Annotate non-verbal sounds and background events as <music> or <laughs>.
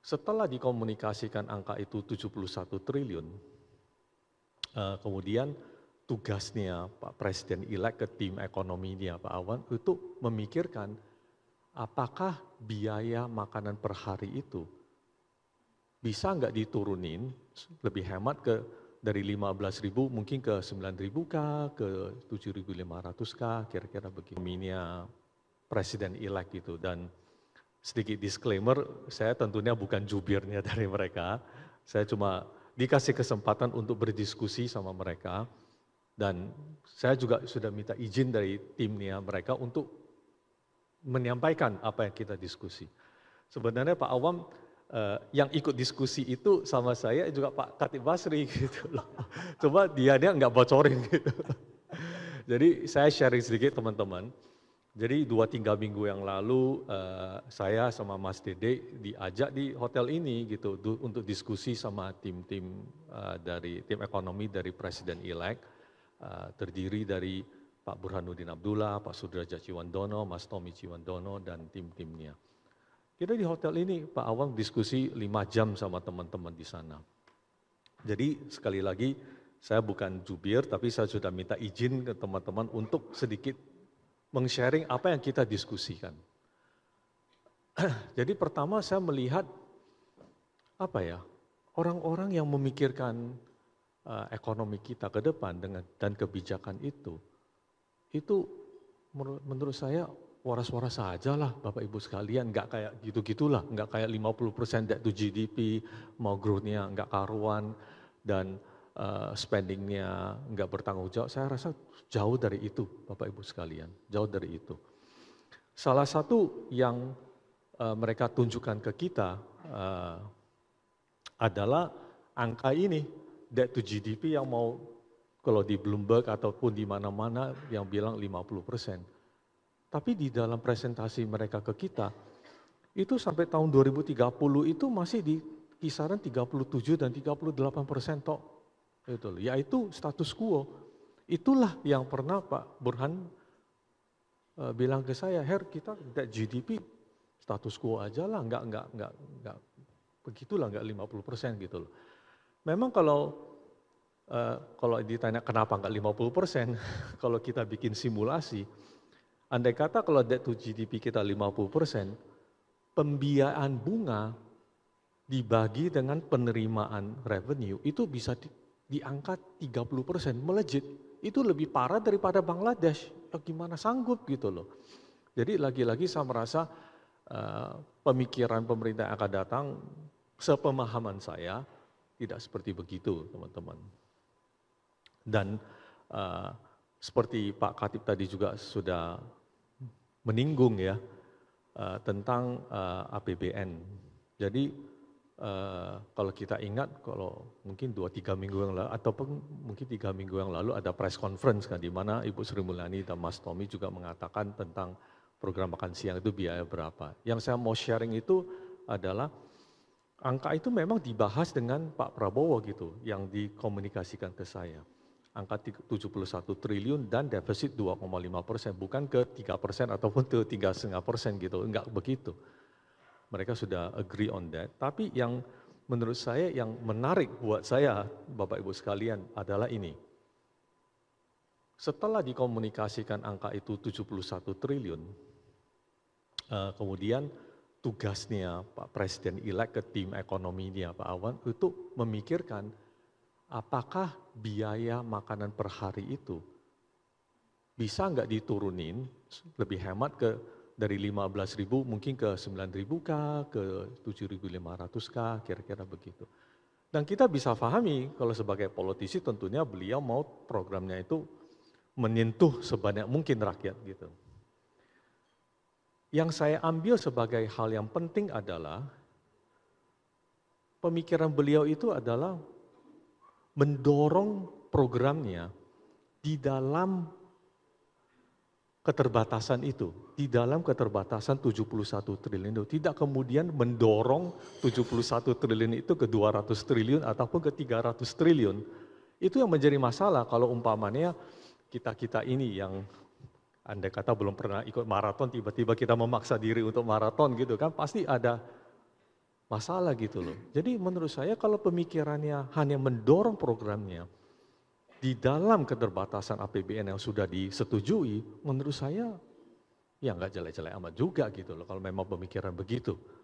Setelah dikomunikasikan angka itu 71 triliun, eh, kemudian tugasnya Pak Presiden elect ke tim ekonominya Pak Awan itu memikirkan apakah biaya makanan per hari itu bisa nggak diturunin lebih hemat ke dari 15.000 mungkin ke 9.000 kah ke 7.500 kah kira-kira begini ya presiden elect gitu dan sedikit disclaimer, saya tentunya bukan jubirnya <laughs> dari mereka. Saya cuma dikasih kesempatan untuk berdiskusi sama mereka. Dan saya juga sudah minta izin dari timnya mereka untuk menyampaikan apa yang kita diskusi. Sebenarnya Pak Awam eh, yang ikut diskusi itu sama saya juga Pak Katib Basri <laughs> gitu loh. Coba dia dia nggak bocorin gitu. <laughs> Jadi saya sharing sedikit teman-teman. Jadi dua tiga minggu yang lalu uh, saya sama Mas Dede diajak di hotel ini gitu du, untuk diskusi sama tim-tim uh, dari tim ekonomi dari Presiden elect uh, eh, terdiri dari Pak Burhanuddin Abdullah, Pak Sudrajat Ciwandono, Mas Tommy Ciwandono dan tim-timnya. Kita di hotel ini Pak Awang diskusi lima jam sama teman-teman di sana. Jadi sekali lagi saya bukan jubir tapi saya sudah minta izin ke teman-teman untuk sedikit meng-sharing apa yang kita diskusikan. <clears throat> Jadi pertama saya melihat apa ya orang-orang yang memikirkan uh, ekonomi kita ke depan dengan dan kebijakan itu itu menurut saya waras-waras saja lah Bapak Ibu sekalian, nggak kayak gitu-gitulah, nggak kayak 50% debt to GDP, mau growth-nya nggak karuan, dan Eh, spendingnya nggak bertanggung jawab, saya rasa jauh dari itu, Bapak Ibu sekalian, jauh dari itu. Salah satu yang uh, mereka tunjukkan ke kita uh, adalah angka ini, debt to GDP yang mau kalau di Bloomberg ataupun di mana-mana yang bilang 50 persen. Tapi di dalam presentasi mereka ke kita, itu sampai tahun 2030 itu masih di kisaran 37 dan 38 persen tok Betul, yaitu ya, status quo. Itulah yang pernah Pak Burhan e, bilang ke saya, Her kita tidak GDP status quo aja lah, nggak nggak nggak nggak begitulah nggak 50 persen gitu loh. Memang kalau e, kalau ditanya kenapa nggak 50 persen, <laughs> kalau kita bikin simulasi, andai kata kalau debt to GDP kita 50 persen, pembiayaan bunga dibagi dengan penerimaan revenue itu bisa di, diangkat angka 30 persen melejit itu lebih parah daripada Bangladesh. Ya gimana sanggup gitu loh. Jadi lagi-lagi saya merasa uh, pemikiran pemerintah yang akan datang sepemahaman saya tidak seperti begitu teman-teman. Dan uh, seperti Pak Katip tadi juga sudah meninggung ya uh, tentang uh, APBN. Jadi Eh, kalau kita ingat, kalau mungkin dua tiga minggu yang lalu, ataupun mungkin tiga minggu yang lalu ada press conference kan, di mana Ibu Sri Mulyani dan Mas Tommy juga mengatakan tentang program makan siang itu biaya berapa. Yang saya mau sharing itu adalah angka itu memang dibahas dengan Pak Prabowo gitu, yang dikomunikasikan ke saya. Angka 71 triliun dan defisit 2,5 persen, bukan ke 3 persen ataupun ke 3,5 persen gitu, enggak begitu mereka sudah agree on that. Tapi yang menurut saya yang menarik buat saya, Bapak Ibu sekalian, adalah ini. Setelah dikomunikasikan angka itu 71 triliun, eh, kemudian tugasnya Pak Presiden elect ke tim ekonominya Pak Awan itu memikirkan apakah biaya makanan per hari itu bisa nggak diturunin lebih hemat ke dari 15.000 mungkin ke 9.000 kah, ke 7.500 kah, kira-kira begitu. Dan kita bisa pahami kalau sebagai politisi tentunya beliau mau programnya itu menyentuh sebanyak mungkin rakyat gitu. Yang saya ambil sebagai hal yang penting adalah pemikiran beliau itu adalah mendorong programnya di dalam keterbatasan itu, di dalam keterbatasan 71 triliun itu, tidak kemudian mendorong 71 triliun itu ke 200 triliun ataupun ke 300 triliun. Itu yang menjadi masalah kalau umpamanya kita-kita ini yang anda kata belum pernah ikut maraton, tiba-tiba kita memaksa diri untuk maraton gitu kan, pasti ada masalah gitu loh. Jadi menurut saya kalau pemikirannya hanya mendorong programnya, di dalam keterbatasan APBN yang sudah disetujui, menurut saya ya nggak jelek-jelek amat juga gitu loh kalau memang pemikiran begitu.